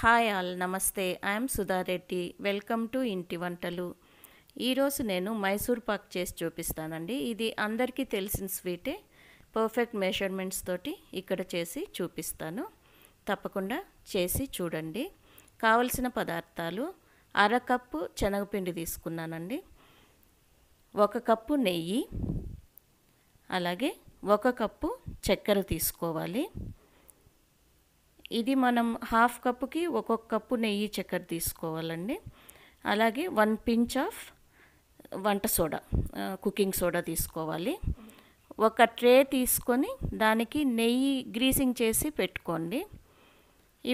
hi all నమస్తే I'm Sudha Reddy welcome to ఇంటి వంటలు ఈరోజు నేను మైసూర్ పాక్ చేసి చూపిస్తానండి ఇది అందరికీ తెలిసిన స్వీటే పర్ఫెక్ట్ మెషర్మెంట్స్ తోటి ఇక్కడ చేసి చూపిస్తాను తప్పకుండా చేసి చూడండి కావలసిన పదార్థాలు అర కప్పు శనగపిండి తీసుకున్నానండి ఒక కప్పు నెయ్యి అలాగే ఒక కప్పు చక్కెర తీసుకోవాలి ఇది మనం హాఫ్ కప్పుకి ఒక్కొక్క కప్పు నెయ్యి చక్కెర తీసుకోవాలండి అలాగే వన్ పించ్ ఆఫ్ వంట సోడా కుకింగ్ సోడా తీసుకోవాలి ఒక ట్రే తీసుకొని దానికి నెయ్యి గ్రీసింగ్ చేసి పెట్టుకోండి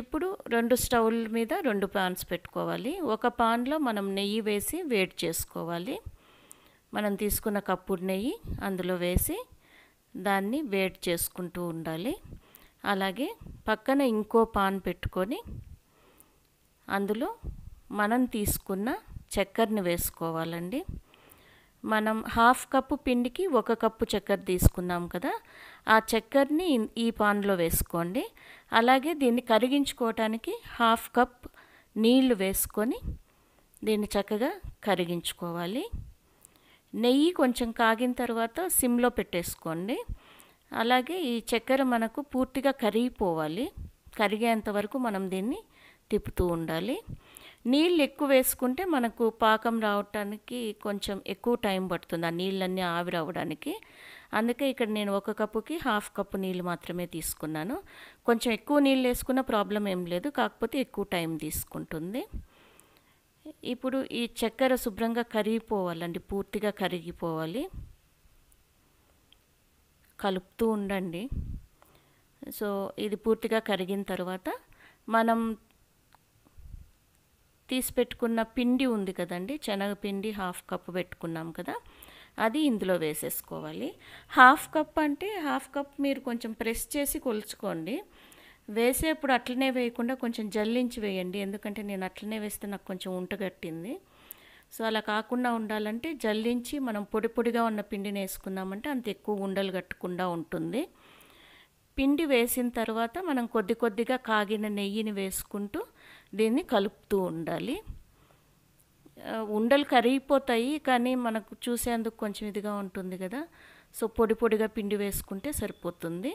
ఇప్పుడు రెండు స్టవ్ల మీద రెండు పాన్స్ పెట్టుకోవాలి ఒక పాన్లో మనం నెయ్యి వేసి వేట్ చేసుకోవాలి మనం తీసుకున్న కప్పుడు నెయ్యి అందులో వేసి దాన్ని వేడ్ చేసుకుంటూ ఉండాలి అలాగే పక్కన ఇంకో పాన్ పెట్టుకొని అందులో మనం తీసుకున్న చక్కెరని వేసుకోవాలండి మనం హాఫ్ కప్పు పిండికి ఒక కప్పు చక్కెర తీసుకున్నాం కదా ఆ చక్కెరని ఈ పాన్లో వేసుకోండి అలాగే దీన్ని కరిగించుకోవటానికి హాఫ్ కప్ నీళ్లు వేసుకొని దీన్ని చక్కగా కరిగించుకోవాలి నెయ్యి కొంచెం కాగిన తర్వాత సిమ్లో పెట్టేసుకోండి అలాగే ఈ చక్కెర మనకు పూర్తిగా కరిగిపోవాలి కరిగేంత వరకు మనం దీన్ని తిప్పుతూ ఉండాలి నీళ్ళు ఎక్కువ వేసుకుంటే మనకు పాకం రావటానికి కొంచెం ఎక్కువ టైం పడుతుంది ఆ నీళ్ళన్నీ ఆవిరి అవ్వడానికి అందుకే ఇక్కడ నేను ఒక కప్పుకి హాఫ్ కప్పు నీళ్ళు మాత్రమే తీసుకున్నాను కొంచెం ఎక్కువ నీళ్ళు వేసుకున్న ప్రాబ్లం ఏం లేదు కాకపోతే ఎక్కువ టైం తీసుకుంటుంది ఇప్పుడు ఈ చక్కెర శుభ్రంగా కరిగిపోవాలండి పూర్తిగా కరిగిపోవాలి కలుపుతూ ఉండండి సో ఇది పూర్తిగా కరిగిన తర్వాత మనం తీసి పెట్టుకున్న పిండి ఉంది కదండి శనగపిండి హాఫ్ కప్ పెట్టుకున్నాం కదా అది ఇందులో వేసేసుకోవాలి హాఫ్ కప్ అంటే హాఫ్ కప్ మీరు కొంచెం ప్రెస్ చేసి కొలుచుకోండి వేసేప్పుడు అట్లనే వేయకుండా కొంచెం జల్లించి వేయండి ఎందుకంటే నేను అట్లనే వేస్తే నాకు కొంచెం ఉంటగట్టింది సో అలా కాకుండా ఉండాలంటే జల్లించి మనం పొడి పొడిగా ఉన్న పిండిని వేసుకున్నామంటే అంత ఎక్కువ ఉండలు కట్టకుండా ఉంటుంది పిండి వేసిన తర్వాత మనం కొద్ది కొద్దిగా కాగిన నెయ్యిని వేసుకుంటూ దీన్ని కలుపుతూ ఉండాలి ఉండలు కరిగిపోతాయి కానీ మనకు చూసేందుకు కొంచెం ఇదిగా ఉంటుంది కదా సో పొడి పొడిగా పిండి వేసుకుంటే సరిపోతుంది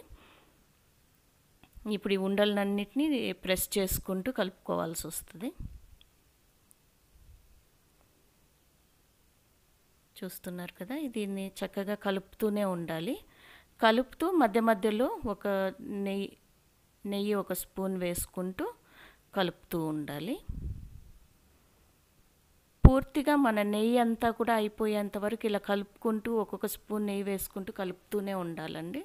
ఇప్పుడు ఈ ఉండలన్నిటినీ ప్రెస్ చేసుకుంటూ కలుపుకోవాల్సి వస్తుంది చూస్తున్నారు కదా దీన్ని చక్కగా కలుపుతూనే ఉండాలి కలుపుతూ మధ్య మధ్యలో ఒక నెయ్యి నెయ్యి ఒక స్పూన్ వేసుకుంటూ కలుపుతూ ఉండాలి పూర్తిగా మన నెయ్యి అంతా కూడా అయిపోయేంత వరకు ఇలా కలుపుకుంటూ ఒక్కొక్క స్పూన్ నెయ్యి వేసుకుంటూ కలుపుతూనే ఉండాలండి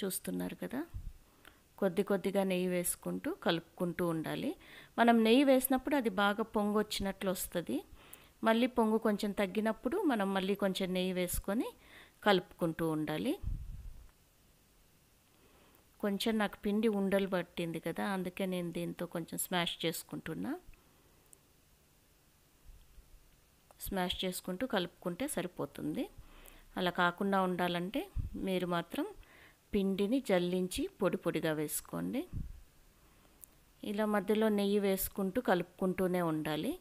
చూస్తున్నారు కదా కొద్ది కొద్దిగా నెయ్యి వేసుకుంటూ కలుపుకుంటూ ఉండాలి మనం నెయ్యి వేసినప్పుడు అది బాగా పొంగొచ్చినట్లు వస్తుంది మళ్ళీ పొంగు కొంచెం తగ్గినప్పుడు మనం మళ్ళీ కొంచెం నెయ్యి వేసుకొని కలుపుకుంటూ ఉండాలి కొంచెం నాకు పిండి ఉండలు పట్టింది కదా అందుకే నేను దీంతో కొంచెం స్మాష్ చేసుకుంటున్నా స్మాష్ చేసుకుంటూ కలుపుకుంటే సరిపోతుంది అలా కాకుండా ఉండాలంటే మీరు మాత్రం పిండిని జల్లించి పొడి పొడిగా వేసుకోండి ఇలా మధ్యలో నెయ్యి వేసుకుంటూ కలుపుకుంటూనే ఉండాలి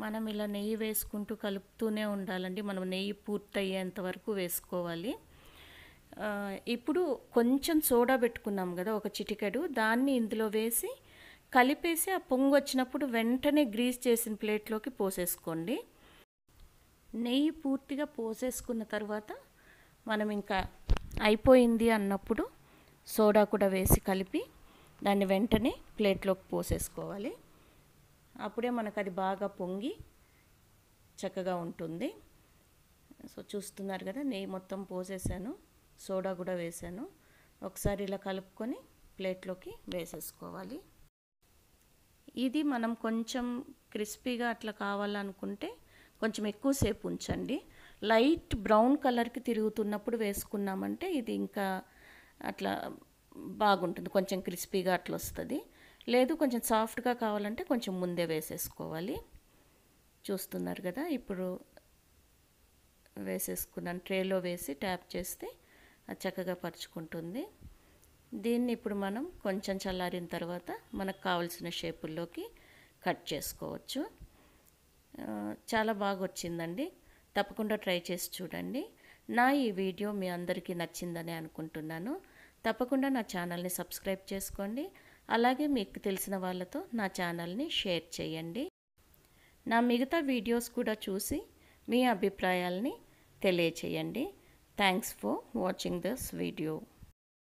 మనం ఇలా నెయ్యి వేసుకుంటూ కలుపుతూనే ఉండాలండి మనం నెయ్యి పూర్తయ్యేంత వరకు వేసుకోవాలి ఇప్పుడు కొంచెం సోడా పెట్టుకున్నాం కదా ఒక చిటికెడు దాన్ని ఇందులో వేసి కలిపేసి ఆ పొంగు వచ్చినప్పుడు వెంటనే గ్రీస్ చేసిన ప్లేట్లోకి పోసేసుకోండి నెయ్యి పూర్తిగా పోసేసుకున్న తర్వాత మనం ఇంకా అయిపోయింది అన్నప్పుడు సోడా కూడా వేసి కలిపి దాన్ని వెంటనే ప్లేట్లోకి పోసేసుకోవాలి అప్పుడే మనకు అది బాగా పొంగి చక్కగా ఉంటుంది సో చూస్తున్నారు కదా నెయ్యి మొత్తం పోసేసాను సోడా కూడా వేసాను ఒకసారి ఇలా కలుపుకొని ప్లేట్లోకి వేసేసుకోవాలి ఇది మనం కొంచెం క్రిస్పీగా అట్లా కావాలనుకుంటే కొంచెం ఎక్కువసేపు ఉంచండి లైట్ బ్రౌన్ కలర్కి తిరుగుతున్నప్పుడు వేసుకున్నామంటే ఇది ఇంకా అట్లా బాగుంటుంది కొంచెం క్రిస్పీగా అట్లా వస్తుంది లేదు కొంచెం సాఫ్ట్గా కావాలంటే కొంచెం ముందే వేసేసుకోవాలి చూస్తున్నారు కదా ఇప్పుడు వేసేసుకున్నాను ట్రేలో వేసి ట్యాప్ చేస్తే అది చక్కగా పరుచుకుంటుంది దీన్ని ఇప్పుడు మనం కొంచెం చల్లారిన తర్వాత మనకు కావలసిన షేపుల్లోకి కట్ చేసుకోవచ్చు చాలా బాగా వచ్చిందండి తప్పకుండా ట్రై చేసి చూడండి నా ఈ వీడియో మీ అందరికీ నచ్చిందని అనుకుంటున్నాను తప్పకుండా నా ఛానల్ని సబ్స్క్రైబ్ చేసుకోండి అలాగే మీకు తెలిసిన వాళ్ళతో నా ఛానల్ని షేర్ చేయండి నా మిగతా వీడియోస్ కూడా చూసి మీ అభిప్రాయాల్ని తెలియచేయండి thanks for watching this video